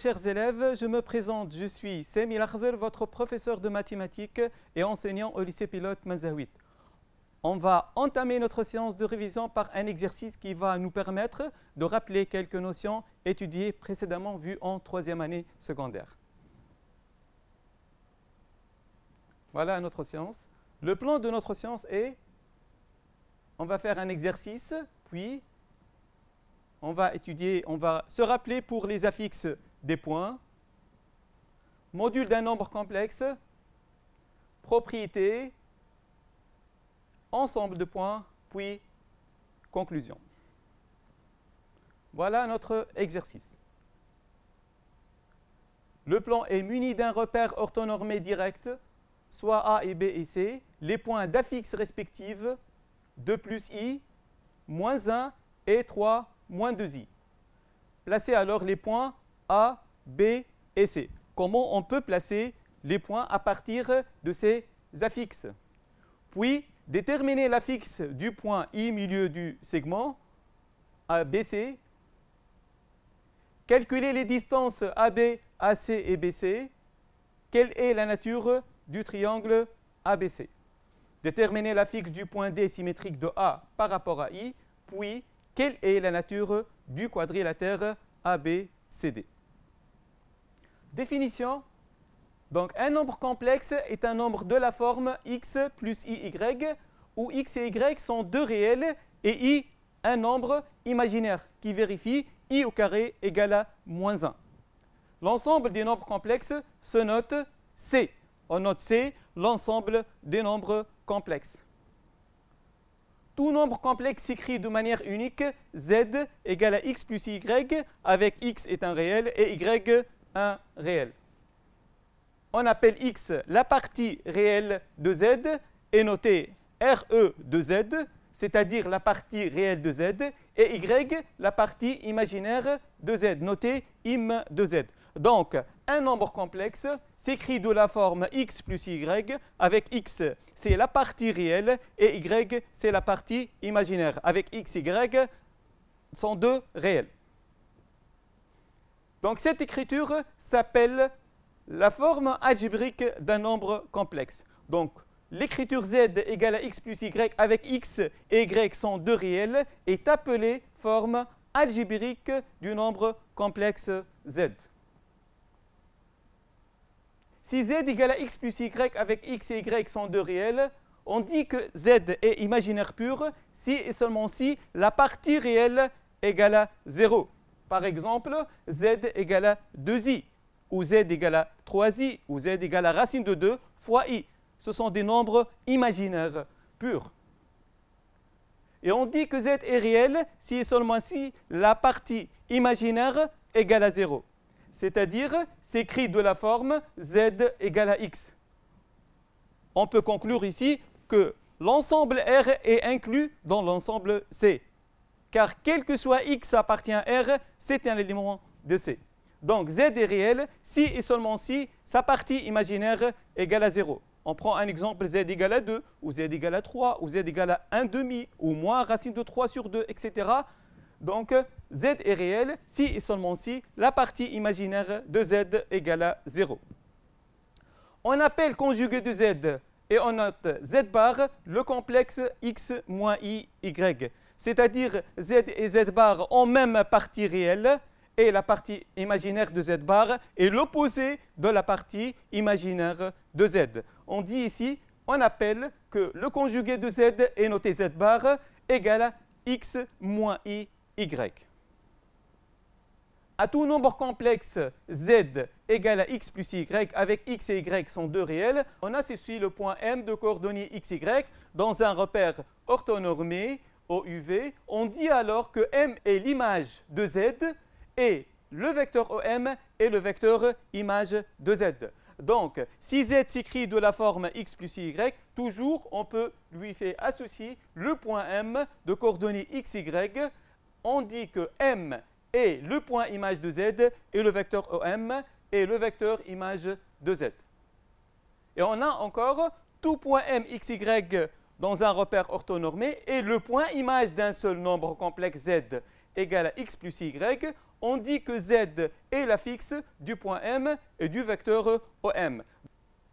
chers élèves, je me présente, je suis Semi votre professeur de mathématiques et enseignant au lycée pilote Mazawit. On va entamer notre séance de révision par un exercice qui va nous permettre de rappeler quelques notions étudiées précédemment vues en troisième année secondaire. Voilà notre séance. Le plan de notre séance est, on va faire un exercice, puis on va étudier, on va se rappeler pour les affixes des points, module d'un nombre complexe, propriété, ensemble de points, puis conclusion. Voilà notre exercice. Le plan est muni d'un repère orthonormé direct, soit A et B et C, les points d'affixe respectifs 2 plus i, moins 1 et 3 moins 2i. Placez alors les points a, B et C. Comment on peut placer les points à partir de ces affixes. Puis, déterminer l'affixe du point I milieu du segment ABC. Calculer les distances AB, AC et BC. Quelle est la nature du triangle ABC Déterminer l'affixe du point D symétrique de A par rapport à I. Puis, quelle est la nature du quadrilatère ABCD Définition. Donc un nombre complexe est un nombre de la forme x plus y, où x et y sont deux réels et i un nombre imaginaire qui vérifie i au carré égale à moins 1. L'ensemble des nombres complexes se note C. On note C l'ensemble des nombres complexes. Tout nombre complexe s'écrit de manière unique Z égale à x plus y avec x est un réel et y un réel. On appelle X la partie réelle de Z et notée RE de Z, c'est-à-dire la partie réelle de Z, et Y la partie imaginaire de Z, notée im de Z. Donc, un nombre complexe s'écrit de la forme x plus y, avec x, c'est la partie réelle, et y, c'est la partie imaginaire. Avec x, y, sont deux réels. Donc cette écriture s'appelle la forme algébrique d'un nombre complexe. Donc l'écriture z égale à x plus y avec x et y sont deux réels est appelée forme algébrique du nombre complexe z. Si z égale à x plus y avec x et y sont deux réels, on dit que z est imaginaire pur si et seulement si la partie réelle égale à 0. Par exemple, z égale à 2i, ou z égale à 3i, ou z égale à racine de 2 fois i. Ce sont des nombres imaginaires purs. Et on dit que z est réel si et seulement si la partie imaginaire égale à 0. C'est-à-dire s'écrit de la forme z égale à x. On peut conclure ici que l'ensemble R est inclus dans l'ensemble C car quel que soit x appartient à R, c'est un élément de C. Donc Z est réel si et seulement si sa partie imaginaire égale à 0. On prend un exemple Z égale à 2, ou Z égale à 3, ou Z égale à 1 demi, ou moins racine de 3 sur 2, etc. Donc Z est réel si et seulement si la partie imaginaire de Z égale à 0. On appelle conjugué de Z et on note Z bar le complexe X moins I, Y c'est-à-dire Z et Z bar ont même partie réelle et la partie imaginaire de Z bar est l'opposé de la partie imaginaire de Z. On dit ici, on appelle que le conjugué de Z est noté Z bar égale à x moins i y. À tout nombre complexe z égale à x plus y, avec x et y sont deux réels, on a ceci le point M de coordonnées x, y dans un repère orthonormé OUV, on dit alors que M est l'image de Z et le vecteur OM est le vecteur image de Z. Donc, si Z s'écrit de la forme X plus Y, toujours on peut lui faire associer le point M de coordonnées XY. On dit que M est le point image de Z et le vecteur OM est le vecteur image de Z. Et on a encore tout point M, X, Y dans un repère orthonormé et le point image d'un seul nombre complexe z égale à x plus y, on dit que z est la fixe du point M et du vecteur OM.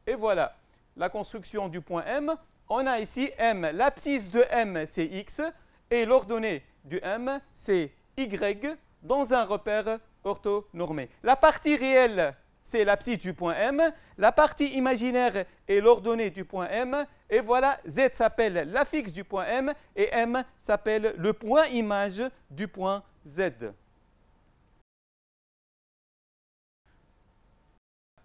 Et voilà la construction du point M. On a ici M. L'abscisse de M, c'est x et l'ordonnée du M, c'est y dans un repère orthonormé. La partie réelle c'est l'abscisse du point M, la partie imaginaire est l'ordonnée du point M, et voilà, Z s'appelle l'affixe du point M, et M s'appelle le point image du point Z.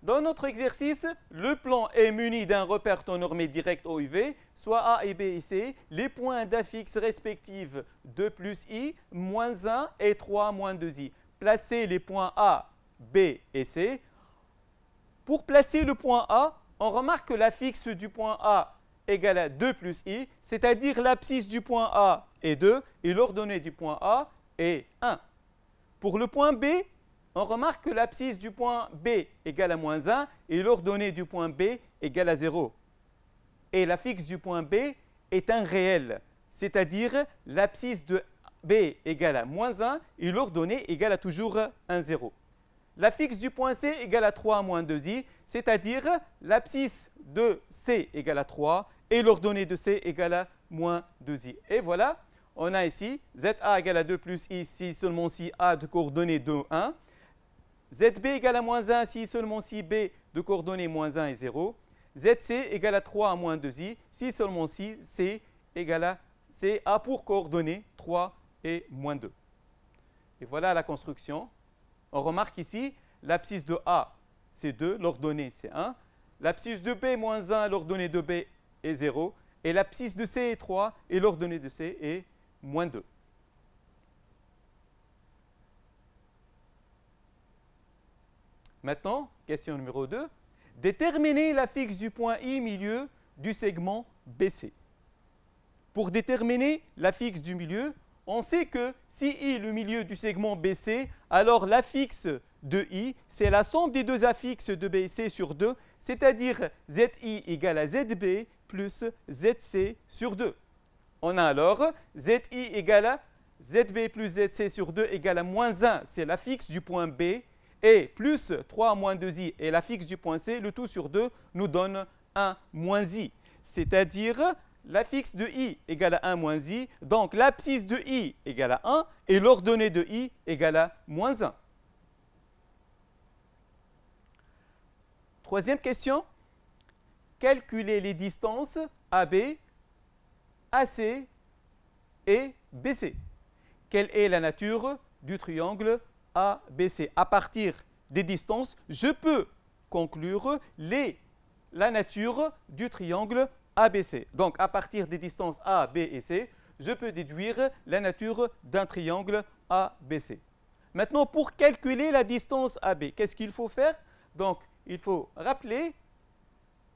Dans notre exercice, le plan est muni d'un repère tonormé normé direct OUV, soit A et B et C, les points d'affixe respectifs 2 plus I, moins 1 et 3 moins 2I. Placez les points A, B et C pour placer le point A, on remarque que l'affixe du point A égale à 2 plus i, c'est-à-dire l'abscisse du point A est 2 et l'ordonnée du point A est 1. Pour le point B, on remarque que l'abscisse du point B égale à moins 1 et l'ordonnée du point B égale à 0. Et l'affixe du point B est un réel, c'est-à-dire l'abscisse de B égale à moins 1 et l'ordonnée égale à toujours 1, 0. La fixe du point C égale à 3 moins 2i, c'est-à-dire l'abscisse de C égale à 3 et l'ordonnée de C égale à moins 2i. Et voilà, on a ici ZA égale à 2 plus i si seulement si A de coordonnées 2, 1. ZB égale à moins 1 si seulement si B de coordonnées moins 1 et 0. ZC égale à 3 à moins 2i si seulement si C égale à C A pour coordonnées 3 et moins 2. Et voilà la construction. On remarque ici, l'abscisse de A, c'est 2, l'ordonnée, c'est 1. L'abscisse de B moins 1, l'ordonnée de B est 0. Et l'abscisse de C est 3, et l'ordonnée de C est moins 2. Maintenant, question numéro 2. Déterminer l'affixe du point I milieu du segment BC. Pour déterminer l'affixe du milieu, on sait que si i est le milieu du segment BC, alors l'affixe de i, c'est la somme des deux affixes de BC sur 2, c'est-à-dire ZI égale à ZB plus ZC sur 2. On a alors ZI égale à ZB plus ZC sur 2 égale à moins 1, c'est l'affixe du point B, et plus 3 moins 2i est l'affixe du point C, le tout sur 2 nous donne 1 moins i, c'est-à-dire la fixe de i égale à 1 moins i, donc l'abscisse de i égale à 1 et l'ordonnée de i égale à moins 1. Troisième question, calculer les distances AB, AC et BC. Quelle est la nature du triangle ABC À partir des distances, je peux conclure la nature du triangle ABC. Donc à partir des distances A, B et C, je peux déduire la nature d'un triangle ABC. Maintenant, pour calculer la distance AB, qu'est-ce qu'il faut faire Donc, il faut rappeler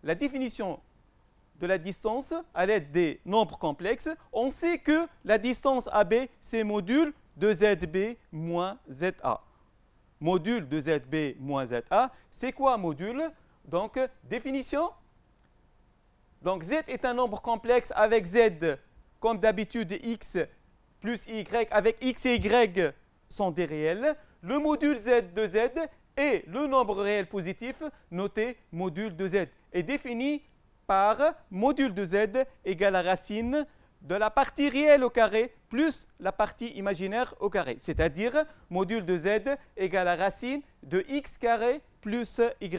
la définition de la distance à l'aide des nombres complexes. On sait que la distance AB, c'est module de ZB moins ZA. Module de ZB moins ZA, c'est quoi module Donc, définition donc z est un nombre complexe avec z, comme d'habitude, x plus y, avec x et y sont des réels. Le module z de z est le nombre réel positif, noté module de z, est défini par module de z égale à racine de la partie réelle au carré plus la partie imaginaire au carré, c'est-à-dire module de z égale à racine de x carré plus y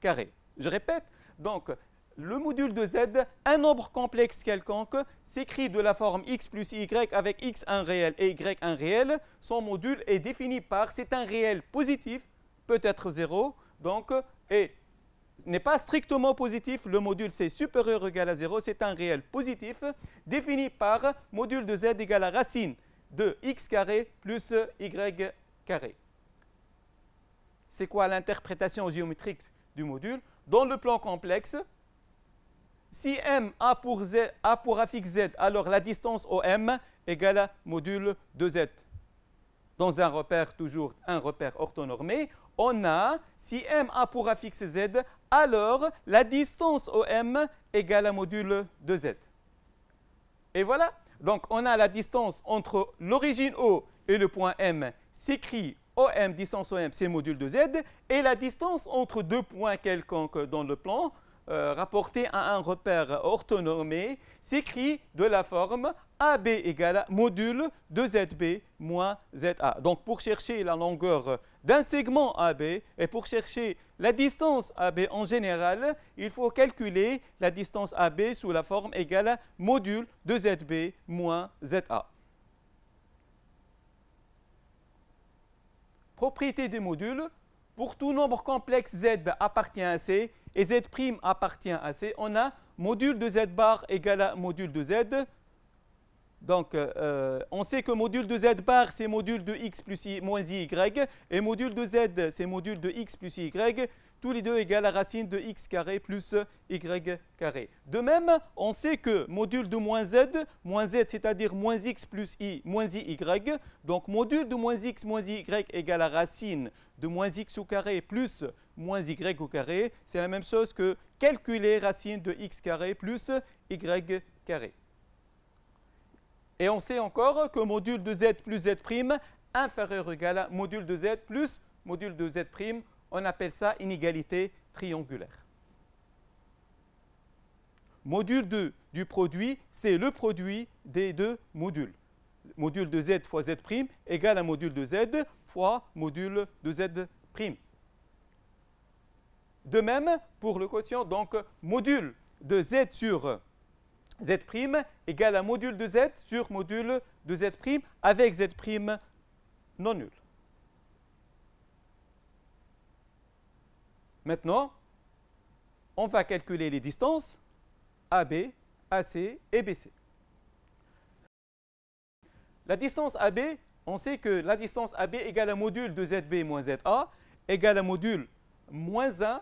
carré. Je répète, donc le module de z, un nombre complexe quelconque, s'écrit de la forme x plus y avec x un réel et y un réel. Son module est défini par, c'est un réel positif, peut-être 0, donc, et n'est pas strictement positif, le module c'est supérieur ou égal à 0, c'est un réel positif, défini par module de z égale à racine de x carré plus y carré. C'est quoi l'interprétation géométrique du module Dans le plan complexe, si M a pour, affixe Z, alors la distance OM égale à module 2Z. Dans un repère, toujours un repère orthonormé, on a, si M a pour affixe Z, alors la distance OM égale à module 2Z. Et voilà, donc on a la distance entre l'origine O et le point M s'écrit OM, distance OM, c'est module de z et la distance entre deux points quelconques dans le plan, euh, rapporté à un repère orthonormé s'écrit de la forme AB égale module de ZB moins ZA. Donc pour chercher la longueur d'un segment AB et pour chercher la distance AB en général, il faut calculer la distance AB sous la forme égale à module de ZB moins ZA. Propriété des modules, pour tout nombre complexe z appartient à C et z' appartient à C, on a module de z bar égal à module de z. Donc, euh, euh, on sait que module de z bar, c'est module de x plus y moins y, et module de z, c'est module de x plus y tous les deux égale à racine de x carré plus y carré. De même, on sait que module de moins z, moins z c'est-à-dire moins x plus i, moins i, y, donc module de moins x moins y égale à racine de moins x au carré plus moins y au carré, c'est la même chose que calculer racine de x carré plus y carré. Et on sait encore que module de z plus z' prime, inférieur ou égal à module de z plus module de z' prime, on appelle ça inégalité triangulaire. Module 2 du produit, c'est le produit des deux modules. Module de z fois z' égale à module de z fois module de z'. prime. De même pour le quotient, donc module de z sur z' prime égale à module de z sur module de z' prime avec z' non nul. Maintenant, on va calculer les distances AB, AC et BC. La distance AB, on sait que la distance AB égale à module de ZB moins ZA égale à module moins 1,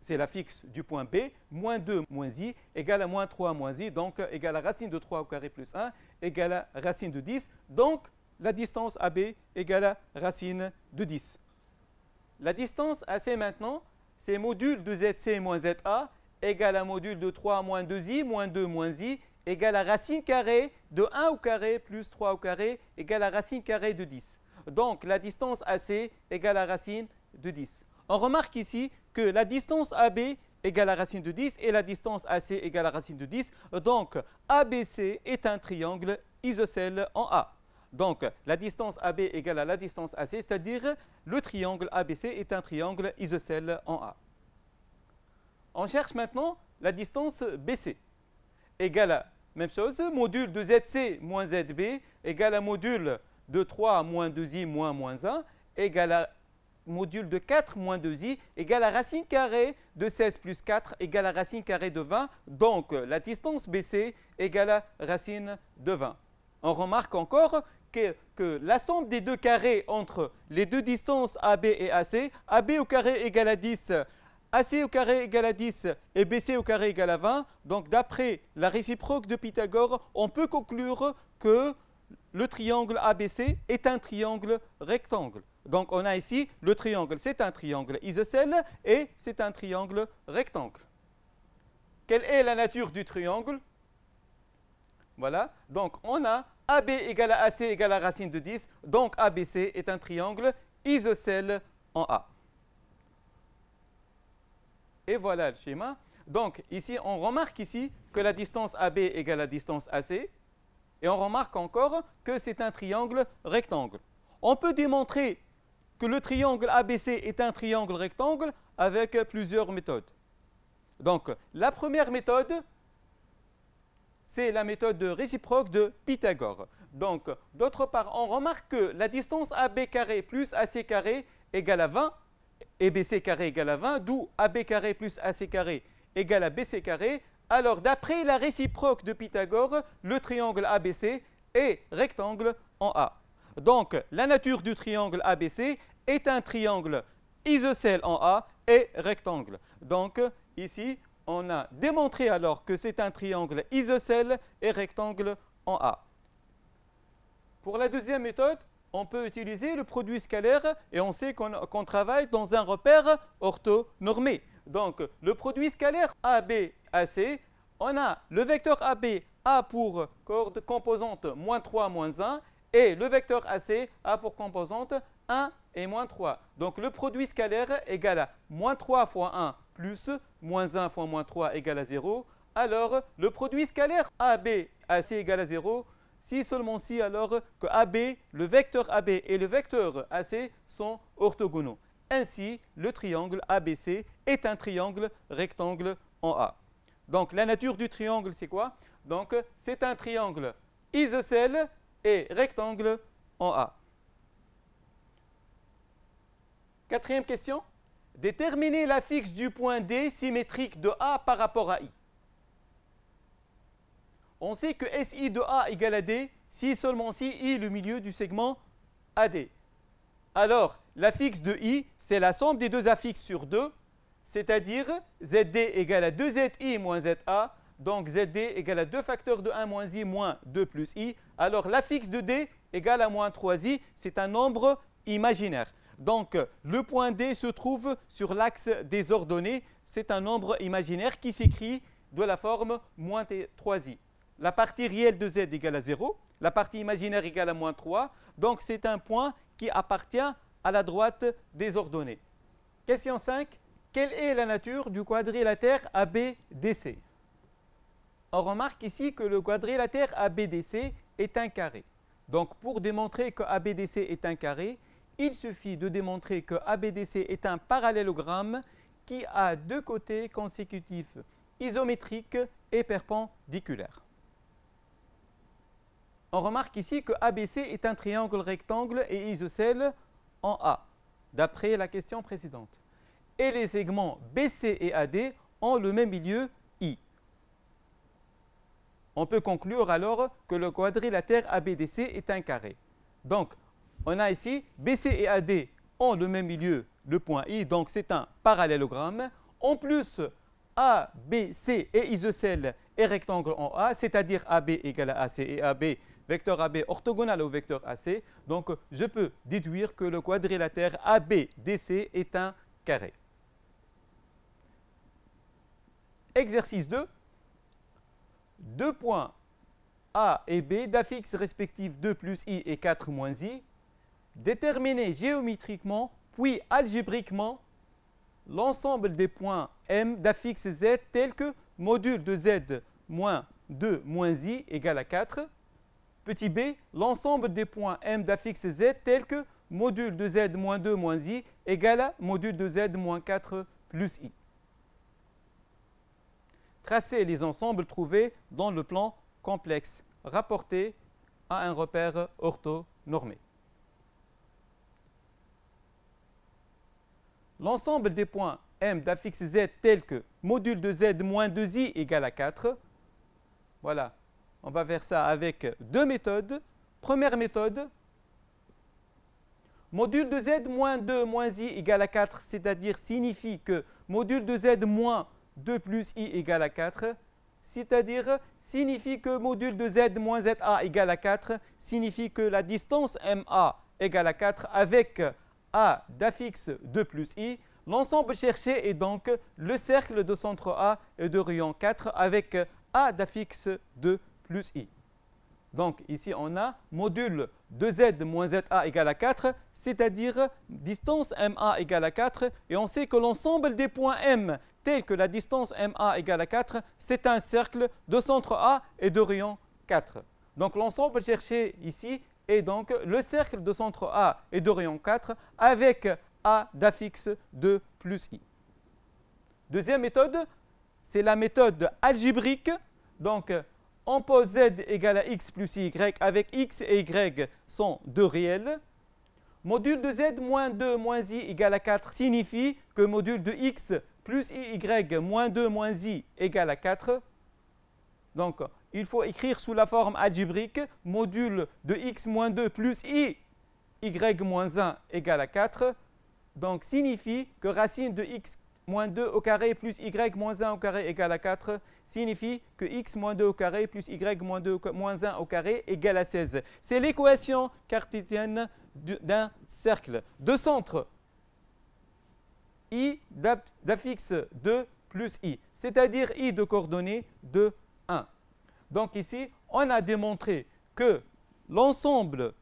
c'est la fixe du point B, moins 2 moins i égale à moins 3 moins i, donc égale à racine de 3 au carré plus 1 égale à racine de 10. Donc, la distance AB égale à racine de 10. La distance AC maintenant, c'est module de ZC moins ZA égale à module de 3 moins 2i moins 2 moins i égale à racine carrée de 1 au carré plus 3 au carré égale à racine carrée de 10. Donc la distance AC égale à racine de 10. On remarque ici que la distance AB égale à racine de 10 et la distance AC égale à racine de 10. Donc ABC est un triangle isocèle en A. Donc, la distance AB égale à la distance AC, c'est-à-dire le triangle ABC est un triangle isocèle en A. On cherche maintenant la distance BC égale à, même chose, module de ZC moins ZB égale à module de 3 moins 2i moins moins 1 égale à module de 4 moins 2i égale à racine carrée de 16 plus 4 égale à racine carrée de 20. Donc, la distance BC égale à racine de 20. On remarque encore que, la somme des deux carrés entre les deux distances AB et AC, AB au carré égale à 10, AC au carré égale à 10 et BC au carré égale à 20. Donc d'après la réciproque de Pythagore, on peut conclure que le triangle ABC est un triangle rectangle. Donc on a ici le triangle, c'est un triangle isocèle et c'est un triangle rectangle. Quelle est la nature du triangle Voilà, donc on a AB égale à AC égale à racine de 10. Donc ABC est un triangle isocèle en A. Et voilà le schéma. Donc ici, on remarque ici que la distance AB égale à la distance AC. Et on remarque encore que c'est un triangle rectangle. On peut démontrer que le triangle ABC est un triangle rectangle avec plusieurs méthodes. Donc, la première méthode, c'est la méthode réciproque de Pythagore. Donc, d'autre part, on remarque que la distance AB carré plus AC carré égale à 20, et BC carré égale à 20, d'où AB carré plus AC carré égale à BC carré. Alors, d'après la réciproque de Pythagore, le triangle ABC est rectangle en A. Donc, la nature du triangle ABC est un triangle isocèle en A et rectangle. Donc, ici, on a démontré alors que c'est un triangle isocèle et rectangle en A. Pour la deuxième méthode, on peut utiliser le produit scalaire et on sait qu'on travaille dans un repère orthonormé. Donc, le produit scalaire AB, AC, on a le vecteur AB, A pour corde composante moins 3, moins 1, et le vecteur AC, A pour composante 1 et moins 3. Donc, le produit scalaire égale à moins 3 fois 1, plus moins 1 fois moins 3 égale à 0, alors le produit scalaire AB AC égale à 0, si seulement si alors que AB, le vecteur AB et le vecteur AC sont orthogonaux. Ainsi, le triangle ABC est un triangle rectangle en A. Donc la nature du triangle, c'est quoi Donc c'est un triangle isocèle et rectangle en A. Quatrième question Déterminer l'affixe du point D symétrique de A par rapport à I. On sait que SI de A égale à D si seulement si I est le milieu du segment AD. Alors, l'affixe de I, c'est la somme des deux affixes sur 2, c'est-à-dire ZD égale à 2ZI moins ZA, donc ZD égale à 2 facteurs de 1 moins I moins 2 plus I. Alors, l'affixe de D égale à moins 3I, c'est un nombre imaginaire. Donc, le point D se trouve sur l'axe des ordonnées. C'est un nombre imaginaire qui s'écrit de la forme moins 3i. La partie réelle de z égale à 0, la partie imaginaire égale à moins 3. Donc, c'est un point qui appartient à la droite des ordonnées. Question 5. Quelle est la nature du quadrilatère ABDC On remarque ici que le quadrilatère ABDC est un carré. Donc, pour démontrer que ABDC est un carré, il suffit de démontrer que ABDC est un parallélogramme qui a deux côtés consécutifs, isométriques et perpendiculaires. On remarque ici que ABC est un triangle rectangle et isocèle en A, d'après la question précédente. Et les segments BC et AD ont le même milieu I. On peut conclure alors que le quadrilatère ABDC est un carré. Donc, on a ici BC et AD ont le même milieu, le point I, donc c'est un parallélogramme. En plus, ABC et isocèle et rectangle en A, c'est-à-dire AB égale à AC et AB, vecteur AB orthogonal au vecteur AC. Donc, je peux déduire que le quadrilatère ABDC est un carré. Exercice 2. Deux points A et B d'affixes respectives 2 plus I et 4 moins I Déterminer géométriquement, puis algébriquement, l'ensemble des points M d'affixe Z tel que module de Z moins 2 moins i égale à 4. Petit b, l'ensemble des points M d'affixe Z tel que module de Z moins 2 moins i égale à module de Z moins 4 plus i. Tracer les ensembles trouvés dans le plan complexe rapporté à un repère orthonormé. L'ensemble des points M d'affixe Z tels que module de Z moins 2i égale à 4. Voilà, on va faire ça avec deux méthodes. Première méthode, module de Z moins 2 moins i égale à 4, c'est-à-dire signifie que module de Z moins 2 plus i égale à 4, c'est-à-dire signifie que module de Z moins ZA égale à 4, signifie que la distance MA égale à 4 avec a d'affixe 2 plus I, l'ensemble cherché est donc le cercle de centre A et de rayon 4 avec A d'affixe 2 plus I. Donc ici on a module 2z moins za égale à 4, c'est-à-dire distance ma égale à 4, et on sait que l'ensemble des points m tels que la distance ma égale à 4, c'est un cercle de centre A et de rayon 4. Donc l'ensemble cherché ici et donc le cercle de centre A est de rayon 4 avec A d'affixe 2 plus I. Deuxième méthode, c'est la méthode algébrique. Donc, on pose Z égale à X plus Y avec X et Y sont deux réels. Module de Z moins 2 moins I égale à 4 signifie que module de X plus Y moins 2 moins I égale à 4. Donc, il faut écrire sous la forme algébrique module de x moins 2 plus i, y moins 1 égale à 4. Donc signifie que racine de x moins 2 au carré plus y moins 1 au carré égale à 4 signifie que x moins 2 au carré plus y moins 1 au carré égale à 16. C'est l'équation cartésienne d'un cercle. De centre, i d'affixe 2 plus i, c'est-à-dire i de coordonnées 2, donc ici, on a démontré que l'ensemble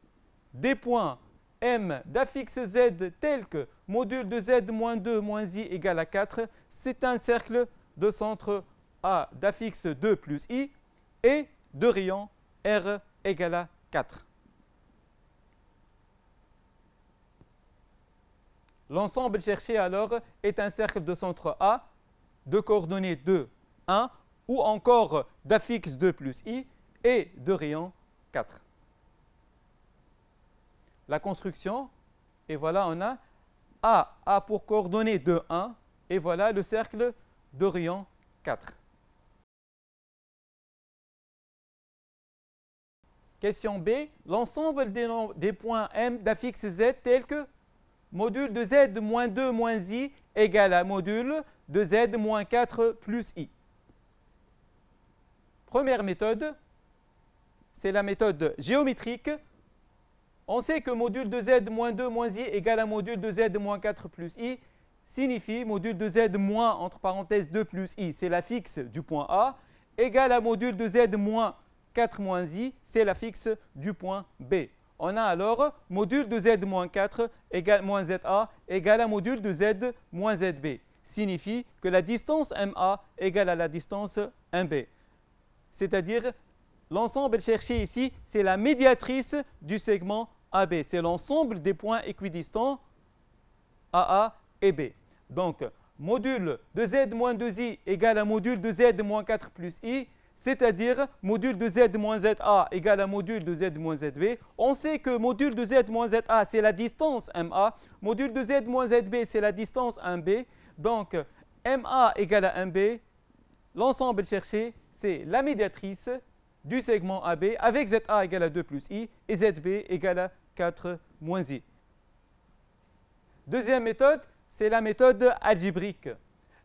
des points m d'affixe z tel que module de z moins 2 moins i égale à 4, c'est un cercle de centre A d'affixe 2 plus i et de rayon R égale à 4. L'ensemble cherché alors est un cercle de centre A de coordonnées 2, 1 ou encore d'affixe 2 plus i et de rayon 4. La construction, et voilà, on a A, A pour coordonnées de 1, et voilà le cercle de rayon 4. Question B, l'ensemble des, des, points M d'affixe Z tels que module de Z moins 2 moins i égale à module de Z moins 4 plus i. Première méthode, c'est la méthode géométrique. On sait que module de z moins 2 moins i égale à module de z moins 4 plus i signifie module de z moins, entre parenthèses, 2 plus i, c'est la fixe du point A, égale à module de z moins 4 moins i, c'est la fixe du point B. On a alors module de z moins 4 égale moins za égale à module de z moins zb. Signifie que la distance ma égale à la distance MB c'est-à-dire l'ensemble cherché ici, c'est la médiatrice du segment AB. C'est l'ensemble des points équidistants AA et B. Donc, module de Z moins 2I égale à module de Z moins 4 plus I, c'est-à-dire module de Z moins ZA égale à module de Z moins ZB. On sait que module de Z moins ZA, c'est la distance MA. Module de Z moins ZB, c'est la distance 1B. Donc, MA égale à 1B. L'ensemble cherché, c'est la médiatrice du segment AB avec ZA égale à 2 plus I et ZB égale à 4 moins I. Deuxième méthode, c'est la méthode algébrique.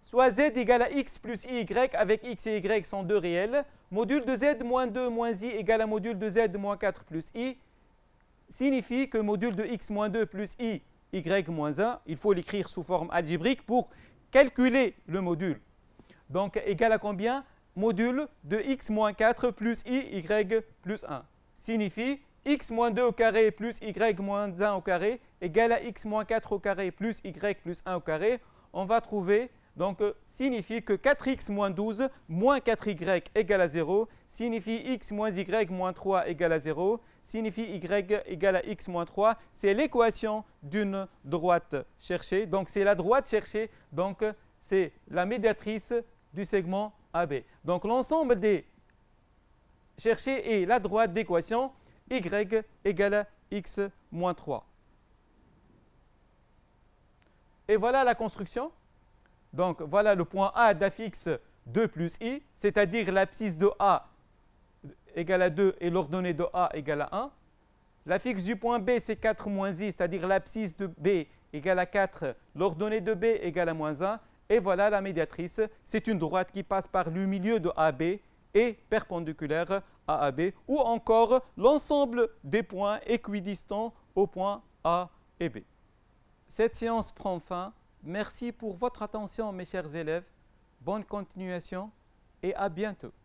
Soit Z égale à X plus Y avec X et Y sont deux réels. Module de Z moins 2 moins I égale à module de Z moins 4 plus I signifie que module de X moins 2 plus I, Y moins 1, il faut l'écrire sous forme algébrique pour calculer le module. Donc égal à combien module de x moins 4 plus i, y plus 1. Signifie x moins 2 au carré plus y moins 1 au carré égale à x moins 4 au carré plus y plus 1 au carré. On va trouver, donc euh, signifie que 4x moins 12 moins 4y égale à 0 signifie x moins y moins 3 égale à 0 signifie y égale à x moins 3. C'est l'équation d'une droite cherchée. Donc c'est la droite cherchée. Donc c'est la médiatrice du segment donc l'ensemble des cherchés est la droite d'équation y égale à x moins 3. Et voilà la construction. Donc voilà le point A d'affixe 2 plus i, c'est-à-dire l'abscisse de A égale à 2 et l'ordonnée de A égale à 1. L'affixe du point B, c'est 4 moins i, c'est-à-dire l'abscisse de B égale à 4, l'ordonnée de B égale à moins 1. Et voilà la médiatrice. C'est une droite qui passe par le milieu de AB et perpendiculaire à AB, ou encore l'ensemble des points équidistants aux points A et B. Cette séance prend fin. Merci pour votre attention, mes chers élèves. Bonne continuation et à bientôt.